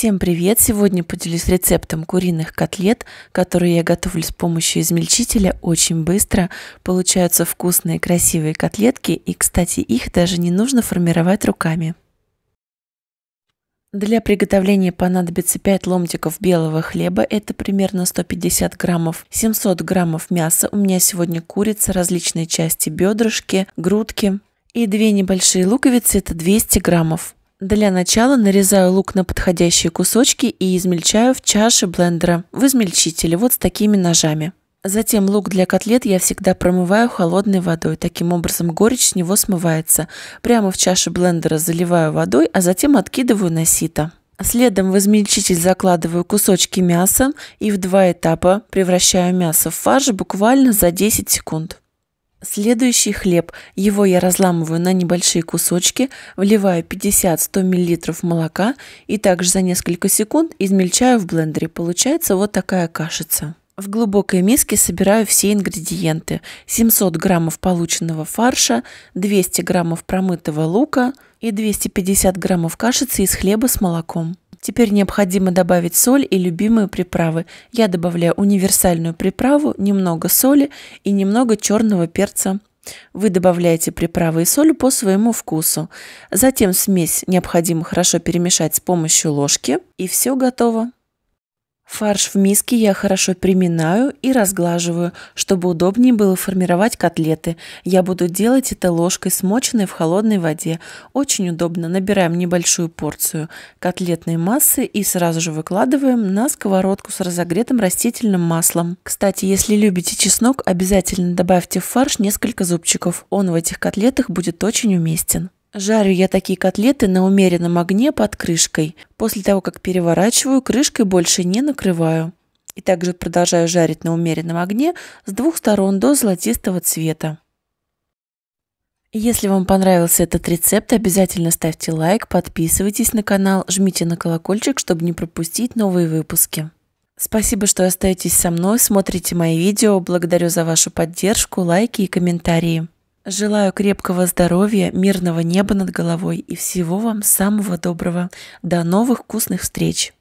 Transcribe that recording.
Всем привет! Сегодня поделюсь рецептом куриных котлет, которые я готовлю с помощью измельчителя очень быстро. Получаются вкусные красивые котлетки и, кстати, их даже не нужно формировать руками. Для приготовления понадобится 5 ломтиков белого хлеба, это примерно 150 граммов, 700 граммов мяса, у меня сегодня курица, различные части бедрышки, грудки и две небольшие луковицы, это 200 граммов. Для начала нарезаю лук на подходящие кусочки и измельчаю в чаше блендера в измельчителе вот с такими ножами. Затем лук для котлет я всегда промываю холодной водой, таким образом горечь с него смывается. Прямо в чаше блендера заливаю водой, а затем откидываю на сито. Следом в измельчитель закладываю кусочки мяса и в два этапа превращаю мясо в фарш буквально за 10 секунд. Следующий хлеб, его я разламываю на небольшие кусочки, вливаю 50-100 мл молока и также за несколько секунд измельчаю в блендере. Получается вот такая кашица. В глубокой миске собираю все ингредиенты. 700 граммов полученного фарша, 200 граммов промытого лука и 250 граммов кашицы из хлеба с молоком. Теперь необходимо добавить соль и любимые приправы. Я добавляю универсальную приправу, немного соли и немного черного перца вы добавляете приправы и соль по своему вкусу. Затем смесь необходимо хорошо перемешать с помощью ложки, и все готово. Фарш в миске я хорошо приминаю и разглаживаю, чтобы удобнее было формировать котлеты. Я буду делать это ложкой, смоченной в холодной воде. Очень удобно. Набираем небольшую порцию котлетной массы и сразу же выкладываем на сковородку с разогретым растительным маслом. Кстати, если любите чеснок, обязательно добавьте в фарш несколько зубчиков. Он в этих котлетах будет очень уместен. Жарю я такие котлеты на умеренном огне под крышкой. После того, как переворачиваю, крышкой больше не накрываю. И также продолжаю жарить на умеренном огне с двух сторон до золотистого цвета. Если вам понравился этот рецепт, обязательно ставьте лайк, подписывайтесь на канал, жмите на колокольчик, чтобы не пропустить новые выпуски. Спасибо, что остаетесь со мной, смотрите мои видео, благодарю за вашу поддержку, лайки и комментарии. Желаю крепкого здоровья, мирного неба над головой и всего вам самого доброго. До новых вкусных встреч!